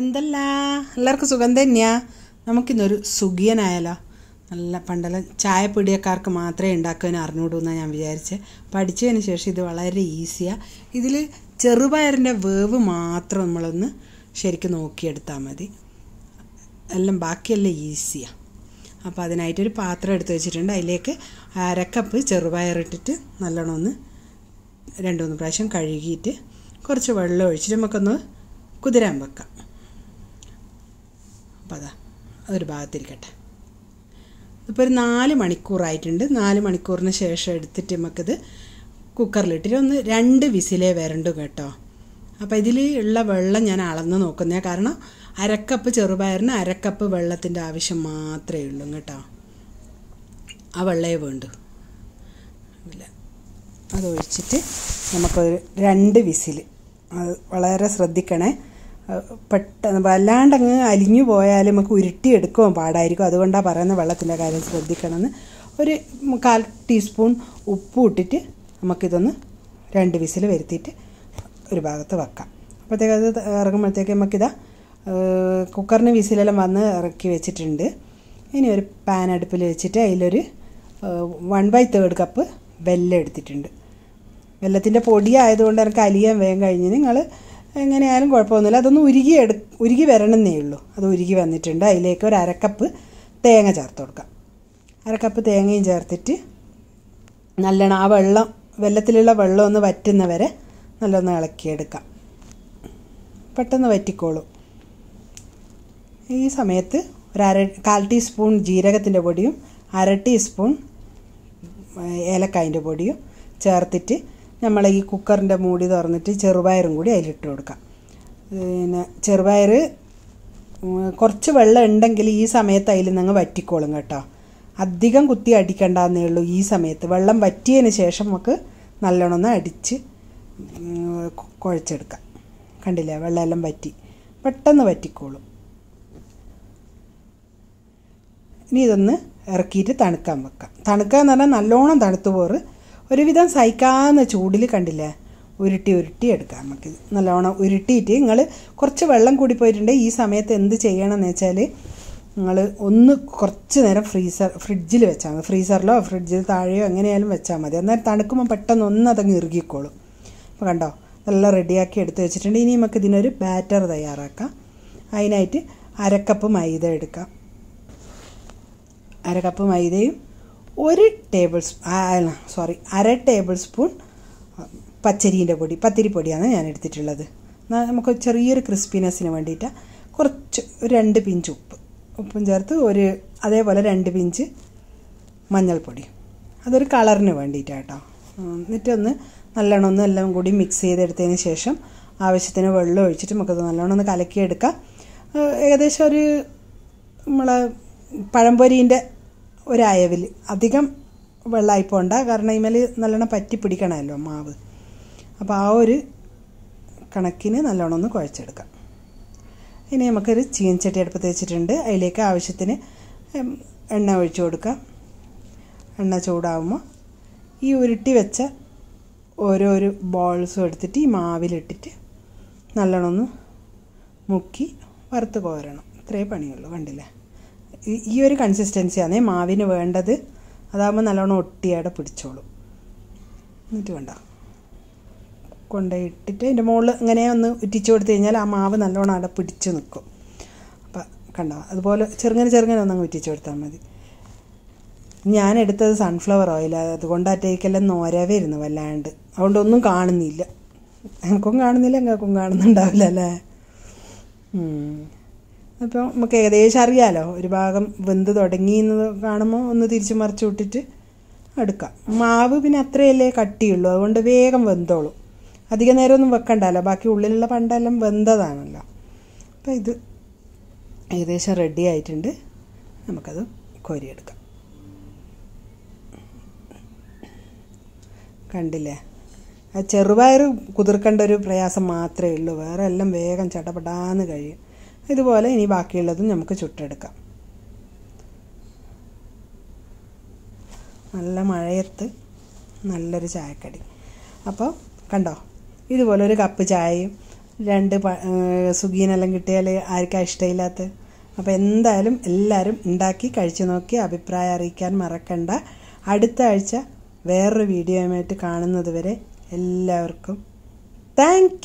എന്തല്ല എല്ലാവർക്കും സുഖം തന്നെയാ നമുക്കിന്നൊരു സുഖിയനായാലോ നല്ല പണ്ടല്ല ചായപ്പൊടിയക്കാർക്ക് മാത്രമേ ഉണ്ടാക്കാൻ അറിഞ്ഞുകൂടൂ എന്നാണ് ഞാൻ വിചാരിച്ചത് പഠിച്ചതിന് ശേഷം ഇത് വളരെ ഈസിയാണ് ഇതിൽ ചെറുപയറിൻ്റെ വേവ് മാത്രം നമ്മളൊന്ന് ശരിക്കും നോക്കിയെടുത്താൽ മതി എല്ലാം ബാക്കിയെല്ലാം ഈസിയാണ് അപ്പോൾ അതിനായിട്ടൊരു പാത്രം എടുത്ത് വെച്ചിട്ടുണ്ട് അതിലേക്ക് അരക്കപ്പ് ചെറുപയറിട്ടിട്ട് നല്ലോണം ഒന്ന് രണ്ടു മൂന്ന് പ്രാവശ്യം കഴുകിയിട്ട് കുറച്ച് വെള്ളം ഒഴിച്ചിട്ട് നമുക്കൊന്ന് കുതിരാൻ വെക്കാം അപ്പോൾ അതൊരു ഭാഗത്തിരിക്കട്ടെ ഇപ്പോൾ ഒരു നാല് മണിക്കൂറായിട്ടുണ്ട് നാല് മണിക്കൂറിന് ശേഷം എടുത്തിട്ട് നമുക്കത് കുക്കറിലിട്ടിട്ട് ഒന്ന് രണ്ട് വിസിലേ വരണ്ടു കേട്ടോ അപ്പോൾ ഇതിൽ ഉള്ള വെള്ളം ഞാൻ അളന്ന് നോക്കുന്നേ കാരണം അരക്കപ്പ് ചെറുപയറിന് അരക്കപ്പ് വെള്ളത്തിൻ്റെ ആവശ്യം മാത്രമേ ഉള്ളൂ കേട്ടോ ആ വെള്ളയെ വേണ്ടു ഇല്ല അതൊഴിച്ചിട്ട് നമുക്കൊരു രണ്ട് വിസിൽ അത് വളരെ ശ്രദ്ധിക്കണേ പെട്ടെന്ന് വല്ലാണ്ടങ്ങ് അലിഞ്ഞു പോയാലും നമുക്ക് ഉരുട്ടിയെടുക്കുകയും പാടായിരിക്കും അതുകൊണ്ടാണ് പറയുന്നത് വെള്ളത്തിൻ്റെ കാര്യം ശ്രദ്ധിക്കണമെന്ന് ഒരു കാൽ ടീസ്പൂൺ ഉപ്പ് ഇട്ടിട്ട് നമുക്കിതൊന്ന് രണ്ട് വിസിൽ വരുത്തിയിട്ട് ഒരു ഭാഗത്ത് വെക്കാം അപ്പോഴത്തേക്ക് അത് ഇറങ്ങുമ്പോഴത്തേക്ക് നമുക്കിതാ കുക്കറിന് വിസിലെല്ലാം വന്ന് ഇറക്കി വെച്ചിട്ടുണ്ട് ഇനി ഒരു പാൻ അടുപ്പിൽ വെച്ചിട്ട് അതിലൊരു വൺ ബൈ തേർഡ് കപ്പ് വെല്ലം എടുത്തിട്ടുണ്ട് വെല്ലത്തിൻ്റെ പൊടിയായതുകൊണ്ട് ആയതുകൊണ്ട് എനിക്ക് അലിയാൻ വേഗം കഴിഞ്ഞ് നിങ്ങൾ എങ്ങനെയായാലും കുഴപ്പമൊന്നുമില്ല അതൊന്ന് ഉരുകി എടു ഉരുകി വരണമെന്നേ ഉള്ളൂ അത് ഉരുകി വന്നിട്ടുണ്ട് അതിലേക്ക് ഒരു അരക്കപ്പ് തേങ്ങ ചേർത്ത് കൊടുക്കാം അരക്കപ്പ് തേങ്ങയും ചേർത്തിട്ട് നല്ലോണം ആ വെള്ളം വെള്ളത്തിലുള്ള വെള്ളം ഒന്ന് വറ്റുന്നവരെ നല്ലൊന്ന് ഇളക്കിയെടുക്കാം പെട്ടെന്ന് വറ്റിക്കോളും ഈ സമയത്ത് ഒരു അര കാൽ ടീസ്പൂൺ ജീരകത്തിൻ്റെ പൊടിയും അര ടീസ്പൂൺ ഏലക്കായൻ്റെ പൊടിയും ചേർത്തിട്ട് നമ്മൾ ഈ കുക്കറിൻ്റെ മൂടി തുറന്നിട്ട് ചെറുപയറും കൂടി അതിലിട്ട് കൊടുക്കാം പിന്നെ ചെറുപയർ കുറച്ച് വെള്ളം ഉണ്ടെങ്കിൽ ഈ സമയത്ത് അതിൽ നിങ്ങൾ വറ്റിക്കോളും കേട്ടോ അധികം കുത്തി അടിക്കണ്ടെന്നേ ഉള്ളൂ ഈ സമയത്ത് വെള്ളം വറ്റിയതിന് ശേഷം നമുക്ക് നല്ലോണം അടിച്ച് കുഴച്ചെടുക്കാം കണ്ടില്ലേ വെള്ളമെല്ലാം വറ്റി പെട്ടെന്ന് വറ്റിക്കോളും ഇനി ഇതൊന്ന് ഇറക്കിയിട്ട് തണുക്കാൻ വെക്കാം തണുക്കാന്ന് എന്ന് പറഞ്ഞാൽ നല്ലോണം തണുത്തു പോറ് ഒരുവിധം സഹിക്കാവുന്ന ചൂടിൽ കണ്ടില്ലേ ഉരുട്ടി ഉരുട്ടി എടുക്കാം നമുക്ക് നല്ലോണം ഉരുട്ടിയിട്ട് നിങ്ങൾ കുറച്ച് വെള്ളം കൂടി പോയിട്ടുണ്ടെങ്കിൽ ഈ സമയത്ത് എന്ത് ചെയ്യണം എന്ന് വെച്ചാൽ നിങ്ങൾ ഒന്ന് കുറച്ച് നേരം ഫ്രീസർ ഫ്രിഡ്ജിൽ വെച്ചാൽ മതി ഫ്രീസറിലോ ഫ്രിഡ്ജിൽ താഴെയോ എങ്ങനെയായാലും വെച്ചാൽ മതി അന്നേരം തണുക്കുമ്പോൾ പെട്ടെന്ന് ഒന്ന് അതങ്ങ് ഇറുകിക്കോളും അപ്പോൾ കണ്ടോ നല്ല റെഡിയാക്കി എടുത്ത് വെച്ചിട്ടുണ്ട് ഇനി നമുക്ക് ഇതിനൊരു ബാറ്റർ തയ്യാറാക്കാം അതിനായിട്ട് അരക്കപ്പ് മൈദ എടുക്കാം അരക്കപ്പ് മൈദയും ഒരു ടേബിൾ സോറി അര ടേബിൾ സ്പൂൺ പച്ചരീൻ്റെ പൊടി പത്തിരിപ്പൊടിയാണ് ഞാൻ എടുത്തിട്ടുള്ളത് നമുക്ക് ചെറിയൊരു ക്രിസ്പിനെസ്സിന് വേണ്ടിയിട്ട് കുറച്ച് രണ്ട് പിഞ്ച് ഉപ്പ് ഉപ്പും ചേർത്ത് ഒരു അതേപോലെ രണ്ട് പിഞ്ച് മഞ്ഞൾപ്പൊടി അതൊരു കളറിന് വേണ്ടിയിട്ടാട്ടോ എന്നിട്ടൊന്ന് നല്ലോണം ഒന്ന് എല്ലാം കൂടി മിക്സ് ചെയ്തെടുത്തതിന് ശേഷം ആവശ്യത്തിന് വെള്ളം ഒഴിച്ചിട്ട് നമുക്കത് നല്ലോണം ഒന്ന് കലക്കിയെടുക്കാം ഏകദേശം ഒരു നമ്മളെ പഴംപൊരീൻ്റെ ഒരയവിൽ അധികം വെള്ളമായി പോകണ്ട കാരണം ഇമേൽ നല്ലോണം പറ്റി പിടിക്കണമല്ലോ മാവ് അപ്പോൾ ആ ഒരു കണക്കിന് നല്ലോണം ഒന്ന് കുഴച്ചെടുക്കാം ഇനി നമുക്കൊരു ചീൻചട്ടി അടുപ്പത്ത് വെച്ചിട്ടുണ്ട് അതിലേക്ക് ആവശ്യത്തിന് എണ്ണ ഒഴിച്ചു കൊടുക്കാം എണ്ണ ചൂടാവുമ്പോൾ ഈ ഉരുട്ടി വെച്ച ഓരോരോ ബോൾസും എടുത്തിട്ട് ഈ മാവിലിട്ടിട്ട് നല്ലോണം ഒന്ന് മുക്കി വറുത്ത് കോരണം ഇത്രയേ പണിയുള്ളൂ കണ്ടില്ലേ ഈ ഒരു കൺസിസ്റ്റൻസിയാണേ മാവിന് വേണ്ടത് അതാകുമ്പോൾ നല്ലോണം ഒട്ടിയാടെ പിടിച്ചോളും എന്നിട്ട് വേണ്ട കൊണ്ടിട്ടിട്ട് അതിൻ്റെ മുകളിൽ ഇങ്ങനെ ഒന്ന് ഉറ്റിച്ചു കൊടുത്തു കഴിഞ്ഞാൽ ആ മാവ് നല്ലോണം അവിടെ പിടിച്ചു നിൽക്കും അപ്പം കണ്ടോ അതുപോലെ ചെറുങ്ങനെ ചെറുങ്ങനെ ഒന്നങ്ങ് ഉറ്റിച്ചു കൊടുത്താൽ മതി ഞാൻ എടുത്തത് സൺഫ്ലവർ ഓയിൽ അതുകൊണ്ട് അറ്റേക്കെല്ലാം ഇരുന്നു വല്ലാണ്ട് അതുകൊണ്ടൊന്നും കാണുന്നില്ല എനിക്കും കാണുന്നില്ല എങ്ങൾക്കും കാണുന്നുണ്ടാവില്ല അല്ലേ അപ്പോൾ നമുക്ക് ഏകദേശം അറിയാമല്ലോ ഒരു ഭാഗം വെന്ത് തുടങ്ങി എന്ന് കാണുമ്പോൾ ഒന്ന് തിരിച്ച് മറിച്ച് വിട്ടിട്ട് എടുക്കാം മാവ് പിന്നെ അത്രയല്ലേ കട്ടിയുള്ളൂ അതുകൊണ്ട് വേഗം വെന്തോളൂ അധിക നേരമൊന്നും വെക്കണ്ടല്ലോ ബാക്കി ഉള്ളിലുള്ള പണ്ടെല്ലാം വെന്തതാണല്ലോ അപ്പോൾ ഇത് ഏകദേശം റെഡി ആയിട്ടുണ്ട് നമുക്കത് കോരിയെടുക്കാം കണ്ടില്ലേ ആ ചെറുപയർ കുതിർക്കേണ്ട ഒരു പ്രയാസം മാത്രമേ ഉള്ളൂ വേറെ എല്ലാം വേഗം ചടപടാന്ന് കഴിയും ഇതുപോലെ ഇനി ബാക്കിയുള്ളതും നമുക്ക് ചുട്ടെടുക്കാം നല്ല മഴയത്ത് നല്ലൊരു ചായക്കടി അപ്പോൾ കണ്ടോ ഇതുപോലെ ഒരു കപ്പ് ചായയും രണ്ട് സുഗീനെല്ലാം കിട്ടിയാൽ ആർക്കാ ഇഷ്ടമില്ലാത്ത അപ്പോൾ എന്തായാലും എല്ലാവരും ഉണ്ടാക്കി കഴിച്ചു നോക്കി അഭിപ്രായം അറിയിക്കാൻ മറക്കണ്ട അടുത്ത ആഴ്ച വേറൊരു വീഡിയോയുമായിട്ട് കാണുന്നത് വരെ എല്ലാവർക്കും താങ്ക്